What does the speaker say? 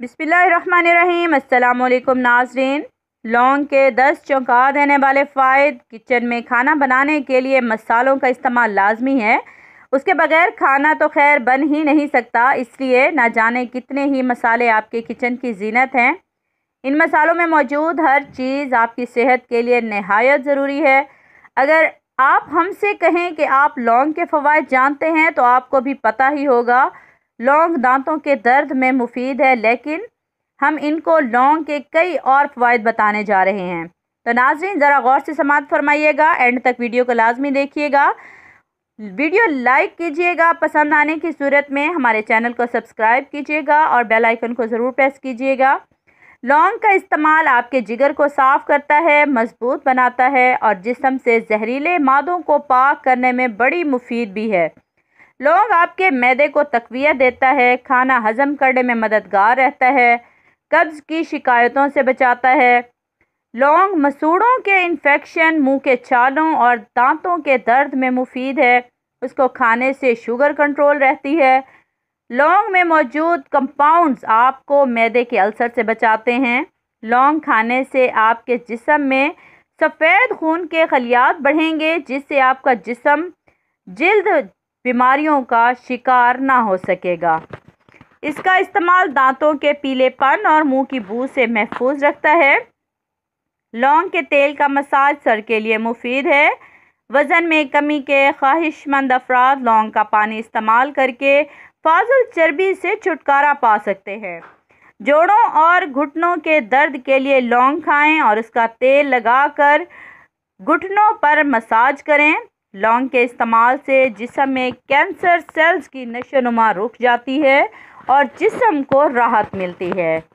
बिसमीम् अल्लाम नाजरीन लौंग के दस चौंका देने वाले फ़ायद किचन में खाना बनाने के लिए मसालों का इस्तेमाल लाजमी है उसके बगैर खाना तो खैर बन ही नहीं सकता इसलिए ना जाने कितने ही मसाले आपके किचन की जीनत हैं इन मसालों में मौजूद हर चीज़ आपकी सेहत के लिए नहायत ज़रूरी है अगर आप हमसे कहें कि आप लौंग के फ़वाद जानते हैं तो आपको भी पता ही होगा लौंग दांतों के दर्द में मुफीद है लेकिन हम इनको लौंग के कई और फ़वाद बताने जा रहे हैं तो नाजरीन ज़रा गौर से समात फरमाइएगा एंड तक वीडियो को लाजमी देखिएगा वीडियो लाइक कीजिएगा पसंद आने की सूरत में हमारे चैनल को सब्सक्राइब कीजिएगा और बेल आइकन को ज़रूर प्रेस कीजिएगा लौंग का इस्तेमाल आपके जिगर को साफ़ करता है मजबूत बनाता है और जिसम से जहरीले मादों को पाक करने में बड़ी मुफीद भी है लौंग आपके मैदे को तकवीत देता है खाना हजम करने में मददगार रहता है कब्ज़ की शिकायतों से बचाता है लौंग मसूड़ों के इन्फेक्शन मुंह के छालों और दांतों के दर्द में मुफीद है उसको खाने से शुगर कंट्रोल रहती है लौंग में मौजूद कंपाउंड्स आपको मैदे के अल्सर से बचाते हैं लौंग खाने से आपके जिसम में सफ़ेद खून के खलियात बढ़ेंगे जिससे आपका जिसम जल्द बीमारियों का शिकार ना हो सकेगा इसका इस्तेमाल दांतों के पीलेपन और मुंह की बू से महफूज रखता है लौंग के तेल का मसाज सर के लिए मुफीद है वज़न में कमी के ख्वाहिशमंद अफराद लौंग का पानी इस्तेमाल करके फाजुल चर्बी से छुटकारा पा सकते हैं जोड़ों और घुटनों के दर्द के लिए लौंग खाएं और उसका तेल लगाकर घुटनों पर मसाज करें लौंग के इस्तेमाल से जिसम में कैंसर सेल्स की नशोनुमा रुक जाती है और जिसम को राहत मिलती है